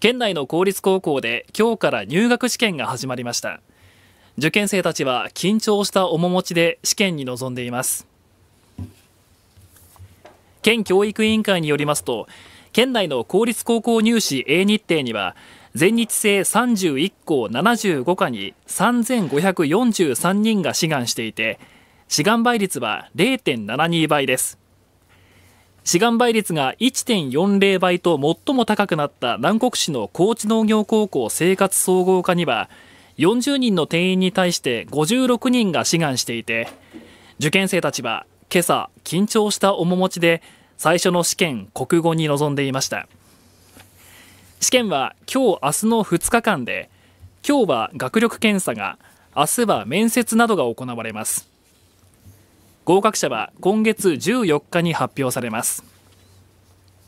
県内の公立高校で今日から入学試験が始まりました受験生たちは緊張した面持ちで試験に臨んでいます県教育委員会によりますと県内の公立高校入試 A 日程には全日制31校75科に3543人が志願していて志願倍率は0.72倍です志願倍率が1.40倍と最も高くなった南国市の高知農業高校生活総合科には40人の定員に対して56人が志願していて受験生たちは今朝緊張した面持ちで最初の試験国語に臨んでいました試験は今日明日の2日間で今日は学力検査が明日は面接などが行われます合格者は今月14日に発表されます